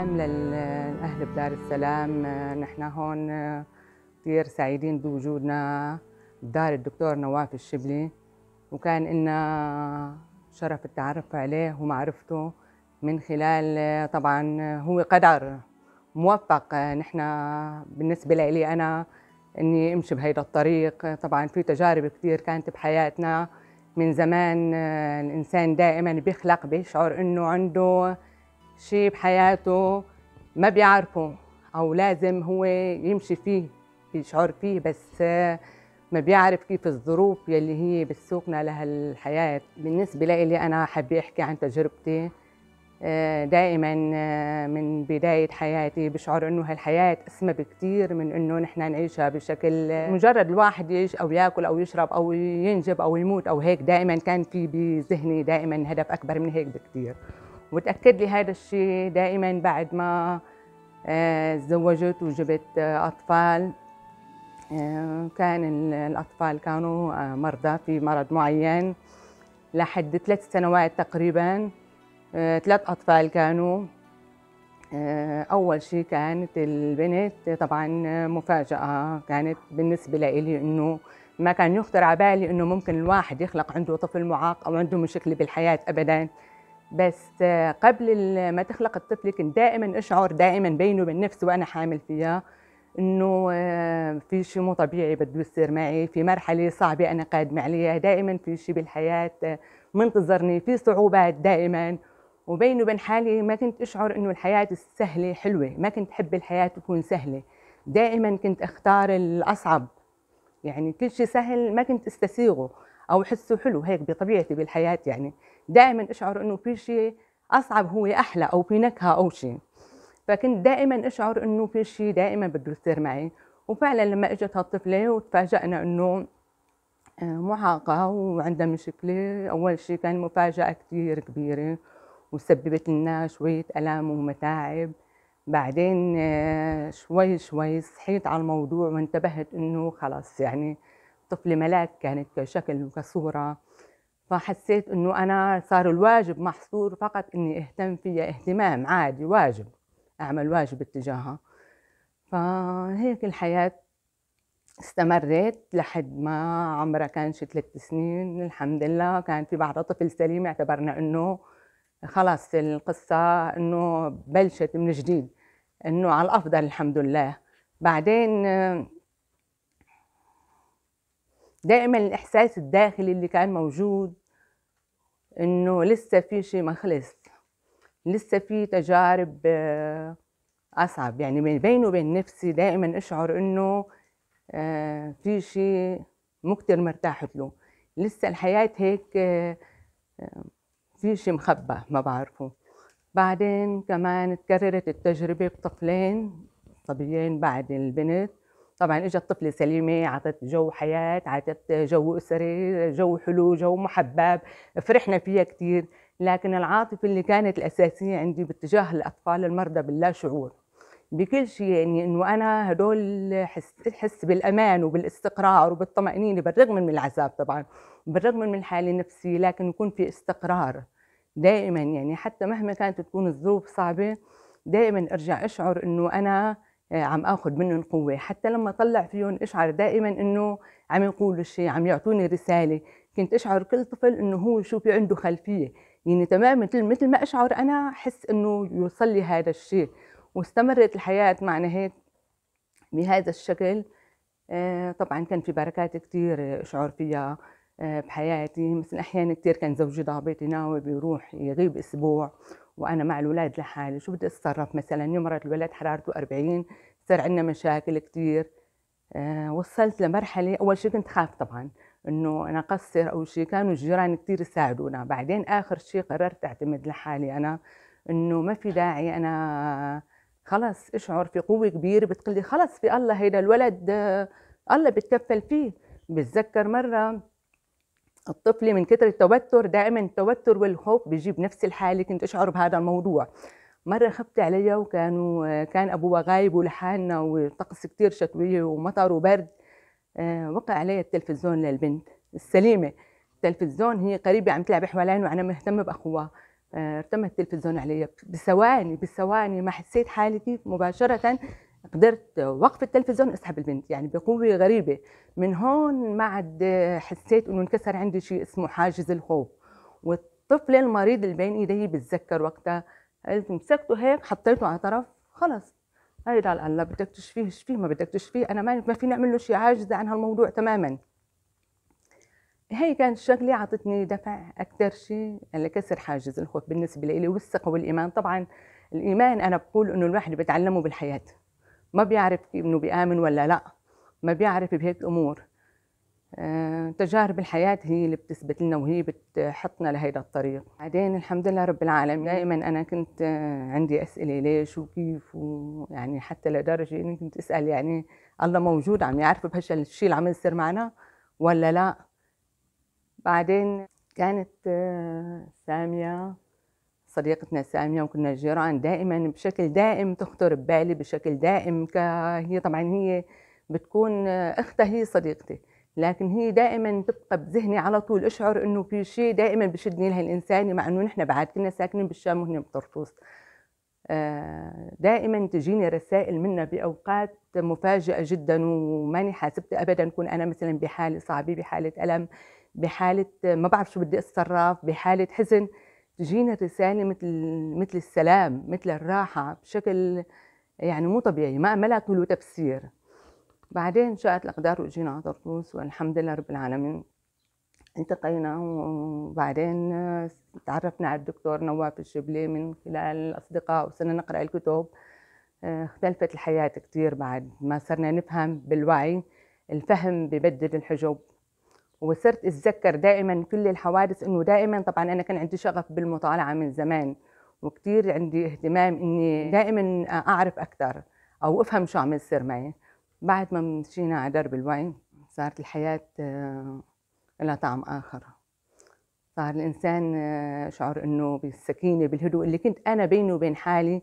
السلام للأهل بدار السلام نحن هون آه، كثير سعيدين بوجودنا بدار الدكتور نواف الشبلي وكان إلنا شرف التعرف عليه ومعرفته من خلال آه، طبعا آه، هو قدر موفق نحن بالنسبة لي أنا إني أمشي بهيدا الطريق طبعا في تجارب كثير كانت بحياتنا من زمان الإنسان دائما بيخلق بيشعر إنه عنده شيء بحياته ما بيعرفه او لازم هو يمشي فيه بيشعر فيه بس ما بيعرف كيف الظروف يلي هي بتسوقنا لهالحياة بالنسبة لي أنا حابة أحكي عن تجربتي آه، دائما آه، من بداية حياتي بشعر إنه هالحياة أسمى بكثير من إنه نحن نعيشها بشكل آه، مجرد الواحد يعيش أو ياكل أو يشرب أو ينجب أو يموت أو هيك دائما كان في بذهني دائما هدف أكبر من هيك بكثير وتأكد لي هذا الشيء دائما بعد ما آه، تزوجت وجبت آه، أطفال آه، كان الأطفال كانوا مرضى في مرض معين لحد ثلاث سنوات تقريبا ثلاث أطفال كانوا أول شيء كانت البنت طبعا مفاجأة كانت بالنسبة لي إنه ما كان يخطر على بالي إنه ممكن الواحد يخلق عنده طفل معاق أو عنده مشكلة بالحياة أبداً بس قبل ما تخلق الطفل كنت دائما اشعر دائما بيني وبين نفسي وانا حامل فيها انه آه، في شيء مو طبيعي بده يصير معي في مرحله صعبه انا قادمه عليها دائما في شيء بالحياه آه، منتظرني في صعوبات دائما وبيني وبين حالي ما كنت اشعر انه الحياه السهله حلوه ما كنت احب الحياه تكون سهله دائما كنت اختار الاصعب يعني كل شيء سهل ما كنت استسيغه او احسه حلو هيك بطبيعتي بالحياه يعني دائما اشعر انه في شيء اصعب هو احلى او في نكهه او شيء فكنت دائما اشعر انه في شيء دائما بده يصير معي وفعلا لما اجت هالطفله وتفاجئنا انه آه، معاقة وعندها مشكلة أول شيء كان مفاجأة كثير كبيرة وسببت لنا شوية ألام ومتاعب بعدين آه، شوي شوي صحيت على الموضوع وانتبهت إنه خلاص يعني طفلة ملاك كانت كشكل وكصورة فحسيت انه انا صار الواجب محصور فقط اني اهتم فيها اهتمام عادي واجب اعمل واجب اتجاهها فهيك الحياة استمرت لحد ما عمرها كان شي ثلاث سنين الحمد لله كان في بعضها طفل سليم اعتبرنا انه خلاص القصة انه بلشت من جديد انه على الافضل الحمد لله بعدين دائما الإحساس الداخلي اللي كان موجود إنه لسه في شيء ما خلص لسه في تجارب آه، أصعب يعني بيني وبين نفسي دائما أشعر إنه آه، في شيء مو كتير مرتاحت له لسه الحياة هيك آه، في شيء مخبى ما بعرفه بعدين كمان تكررت التجربة بطفلين صبيين بعد البنت طبعا اجت طفله سليمه عطت جو حياه عطت جو اسري جو حلو جو محبب فرحنا فيها كثير لكن العاطفه اللي كانت الاساسيه عندي باتجاه الاطفال المرضى باللا شعور بكل شيء يعني انه انا هدول حس, حس بالامان وبالاستقرار وبالطمانينه بالرغم من العذاب طبعا بالرغم من الحاله النفسيه لكن يكون في استقرار دائما يعني حتى مهما كانت تكون الظروف صعبه دائما ارجع اشعر انه انا عم اخذ منهم قوه حتى لما طلع فيهم اشعر دائما انه عم يقولوا شيء عم يعطوني رساله كنت اشعر كل طفل انه هو شو في عنده خلفيه يعني تمام مثل مثل ما اشعر انا احس انه يوصل لي هذا الشيء واستمرت الحياه معنا هيك بهذا الشكل آه، طبعا كان في بركات كثير اشعر فيها آه، بحياتي مثل احيانا كثير كان زوجي ضابط يناوي بيروح يغيب اسبوع وانا مع الاولاد لحالي شو بدي اتصرف مثلا يوم مرت الولد حرارته 40 صار عندنا مشاكل كثير أه وصلت لمرحله اول شيء كنت خاف طبعا انه انا اقصر او شيء كانوا الجيران كثير يساعدونا بعدين اخر شيء قررت اعتمد لحالي انا انه ما في داعي انا خلص اشعر في قوه كبيره بتقلي خلص في الله هيدا الولد آه، الله بتكفل فيه بتذكر مره الطفل من كثر التوتر دائما التوتر والخوف بيجيب نفس الحاله كنت اشعر بهذا الموضوع مره خفت علي وكانوا كان ابوها غايب ولحالنا وطقس كثير شتويه ومطر وبرد آه، وقع علي التلفزيون للبنت السليمه التلفزيون هي قريبه عم تلعب حوالين وانا مهتمه باخوها آه، ارتمى التلفزيون علي بثواني بثواني ما حسيت حالتي مباشره قدرت وقف التلفزيون اسحب البنت يعني بقوه غريبه من هون ما عاد حسيت انه انكسر عندي شيء اسمه حاجز الخوف والطفل المريض اللي بين ايدي بتذكر وقتها قلت مسكته هيك حطيته على طرف خلص هاي لا لا بدك تشفيه شفيه ما بدك تشفيه انا ما ما فيني اعمل له شيء عاجزه عن هالموضوع تماما هي كانت شغله اعطتني دفع اكثر شيء لكسر حاجز الخوف بالنسبه لي والثقه والايمان طبعا الايمان انا بقول انه الواحد بيتعلمه بالحياه ما بيعرف انه بيامن ولا لا ما بيعرف بهيك الامور آه، تجارب الحياة هي اللي بتثبت لنا وهي بتحطنا لهيدا الطريق بعدين الحمد لله رب العالمين دائما أنا كنت آه، عندي أسئلة ليش وكيف ويعني حتى لدرجة إني كنت أسأل يعني الله موجود عم يعرف بهالشيء اللي عم يصير معنا ولا لا بعدين كانت آه، سامية صديقتنا سامية وكنا جيران دائما بشكل دائم تخطر ببالي بشكل دائم هي طبعا هي بتكون أختها هي صديقتي لكن هي دائما تبقى بذهني على طول اشعر انه في شيء دائما بشدني لها الانسانه مع انه نحن بعد كنا ساكنين بالشام وهنا بطرطوس آه، دائما تجيني رسائل منها باوقات مفاجئه جدا وماني حاسبتها ابدا كون انا مثلا بحاله صعبه بحاله الم بحاله ما بعرف شو بدي اتصرف بحاله حزن تجينا رسالة مثل مثل السلام مثل الراحة بشكل يعني مو طبيعي ما ما لها تفسير بعدين شاءت الأقدار وإجينا على طرطوس والحمد لله رب العالمين التقينا وبعدين تعرفنا على الدكتور نواف الشبلي من خلال الأصدقاء وصرنا نقرأ الكتب آه، اختلفت الحياة كتير بعد ما صرنا نفهم بالوعي الفهم ببدل الحجب وصرت اتذكر دائما كل الحوادث انه دائما طبعا انا كان عندي شغف بالمطالعه من زمان وكثير عندي اهتمام اني دائما اعرف اكثر او افهم شو عم يصير معي بعد ما مشينا على درب الوعي صارت الحياه آه، لها طعم اخر صار الانسان آه، شعور انه بالسكينه بالهدوء اللي كنت انا بيني وبين حالي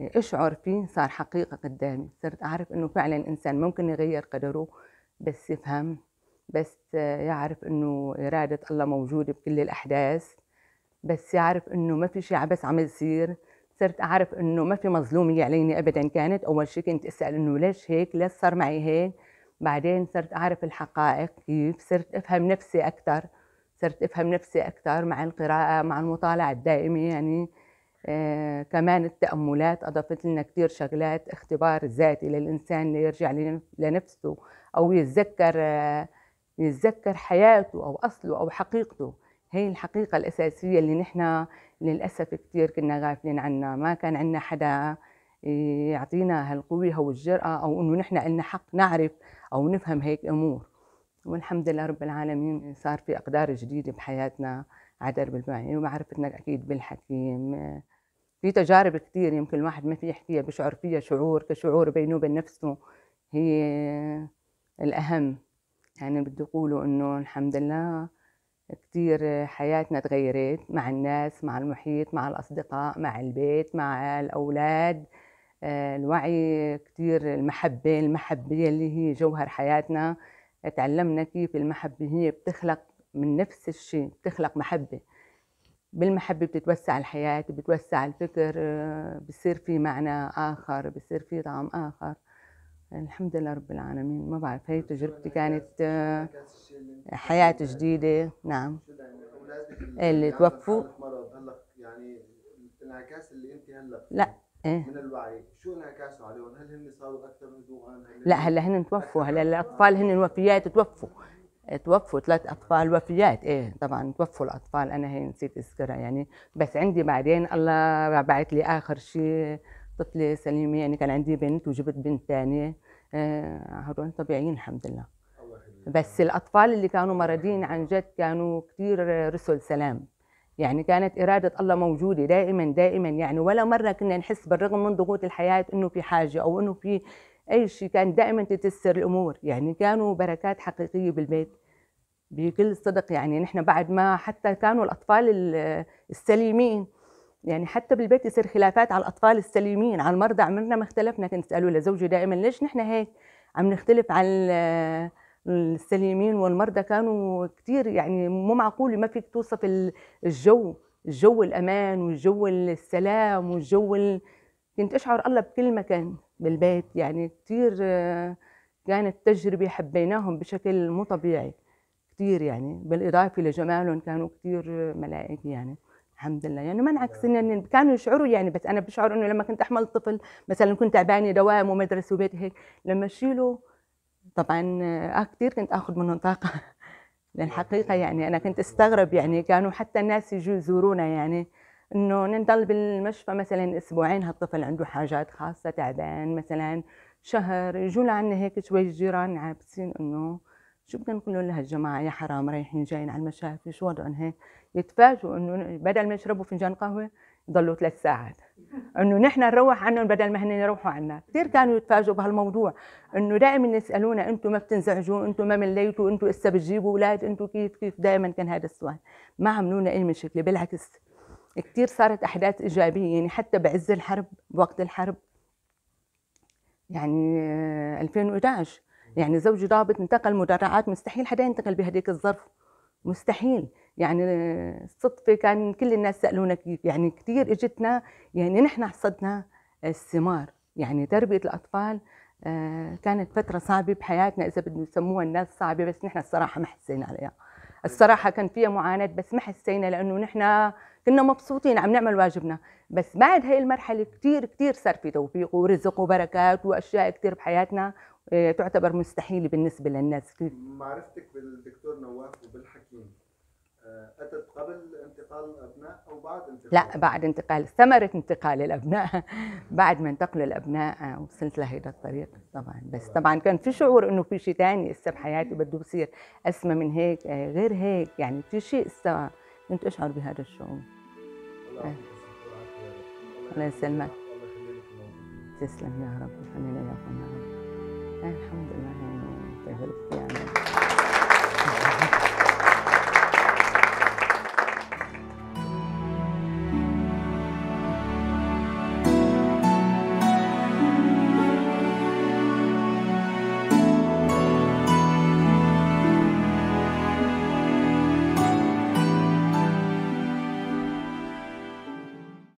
آه، اشعر فيه صار حقيقه قدامي صرت اعرف انه فعلا الانسان ممكن يغير قدره بس يفهم بس يعرف انه اراده الله موجوده بكل الاحداث بس يعرف انه ما في شيء عبس عم يصير صرت اعرف انه ما في مظلوميه عليني ابدا كانت اول شيء كنت اسال انه ليش هيك ليش صار معي هيك بعدين صرت اعرف الحقائق كيف صرت افهم نفسي اكثر صرت افهم نفسي اكثر مع القراءه مع المطالعه الدائمه يعني آه كمان التأملات أضافت لنا كثير شغلات اختبار ذاتي للإنسان ليرجع لنفسه أو يتذكر آه يتذكر حياته أو أصله أو حقيقته هي الحقيقة الأساسية اللي نحن للأسف كتير كنا غافلين عنها ما كان عندنا حدا يعطينا هالقوة أو الجرأة أو إنه نحن لنا حق نعرف أو نفهم هيك أمور والحمد لله رب العالمين صار في أقدار جديدة بحياتنا عدر بالمعين ومعرفتنا أكيد بالحكيم في تجارب كثير يمكن الواحد ما في يحكيها بشعر فيها شعور كشعور بينه وبين نفسه هي الأهم يعني بدي أقوله إنه الحمد لله كتير حياتنا تغيرت مع الناس مع المحيط مع الأصدقاء مع البيت مع الأولاد آه، الوعي كتير المحبة المحبة اللي هي جوهر حياتنا تعلمنا كيف المحبة هي بتخلق من نفس الشيء بتخلق محبة بالمحبة بتتوسع الحياة بتوسع الفكر آه، بصير في معنى آخر بصير في طعم آخر الحمد لله رب العالمين ما بعرف هي تجربتي كانت آه، حياة جديدة نعم اللي توفوا يعني الانعكاس اللي انت هلا لا إيه؟ من الوعي شو انعكاسه عليهم هل هن صاروا اكثر هدوءا لا هلا هن توفوا هلا الاطفال هن الوفيات توفوا إيه، توفوا ثلاث اطفال وفيات ايه طبعا توفوا الاطفال انا هي نسيت اذكرها يعني بس عندي بعدين الله بعت لي اخر شيء طفله سليمه يعني كان عندي بنت وجبت بنت ثانيه هذول آه، طبيعيين الحمد لله بس الاطفال اللي كانوا مرضين عن جد كانوا كثير رسل سلام يعني كانت إرادة الله موجودة دائما دائما يعني ولا مرة كنا نحس بالرغم من ضغوط الحياة إنه في حاجة أو إنه في أي شيء كان دائما تتسر الأمور يعني كانوا بركات حقيقية بالبيت بكل صدق يعني نحن بعد ما حتى كانوا الأطفال السليمين يعني حتى بالبيت يصير خلافات على الاطفال السليمين على المرضى عمرنا ما اختلفنا كنت تسالوا لزوجي دائما ليش نحن هيك عم نختلف عن السليمين والمرضى كانوا كثير يعني مو معقول ما فيك توصف الجو الجو الامان والجو السلام والجو ال... كنت اشعر الله بكل مكان بالبيت يعني كثير كانت تجربه حبيناهم بشكل مو طبيعي كثير يعني بالاضافه لجمالهم كانوا كثير ملائكه يعني الحمد لله يعني ما انعكس ان كانوا يشعروا يعني بس انا بشعر انه لما كنت احمل طفل مثلا كنت تعبانه دوام ومدرسه وبيت هيك لما اشيله طبعا آه كثير كنت اخذ منهم طاقه لان حقيقه يعني انا كنت استغرب يعني كانوا حتى الناس يجوا يزورونا يعني انه نضل بالمشفى مثلا اسبوعين هالطفل عنده حاجات خاصه تعبان مثلا شهر يجوا لعنا هيك شوي الجيران عابسين انه شو بدنا نقول لها الجماعه يا حرام رايحين جايين على المشافي شو وضعهم هيك يتفاجئوا انه بدل ما يشربوا فنجان قهوه ضلوا ثلاث ساعات انه نحن نروح عنهم بدل ما هن يروحوا عنا كثير كانوا يتفاجئوا بهالموضوع انه دائما يسالونا انتم ما بتنزعجوا انتم ما مليتوا انتم هسه بتجيبوا اولاد انتم كيف كيف دائما كان هذا السؤال ما عملونا اي مشكله بالعكس كثير صارت احداث ايجابيه يعني حتى بعز الحرب بوقت الحرب يعني 2011 آه، يعني زوجي ضابط انتقل مدرعات مستحيل حدا ينتقل بهديك الظرف مستحيل يعني صدفة كان كل الناس سألونا كيف يعني كثير اجتنا يعني نحن حصدنا الثمار يعني تربية الأطفال آه، كانت فترة صعبة بحياتنا إذا بدنا يسموها الناس صعبة بس نحن الصراحة ما حسينا عليها الصراحة كان فيها معاناة بس ما حسينا لأنه نحن كنا مبسوطين عم نعمل واجبنا بس بعد هاي المرحلة كتير كتير صار في توفيق ورزق وبركات وأشياء كتير بحياتنا آه، تعتبر مستحيلة بالنسبة للناس معرفتك بالدكتور نواف وبالحكيم آه، أتت قبل انتقال الأبناء أو بعد انتقال؟ لا بعد انتقال ثمرة انتقال الأبناء بعد ما انتقلوا الأبناء آه، وصلت لهيدا الطريق طبعا بس طبعا كان في شعور إنه في شيء ثاني هسه بحياتي بده بصير أسمى من هيك غير هيك يعني في شيء هسه كنت أشعر بهذا الشعور الله يسلمك تسلم يا رب خلينا إياكم يا رب الحمد لله يعني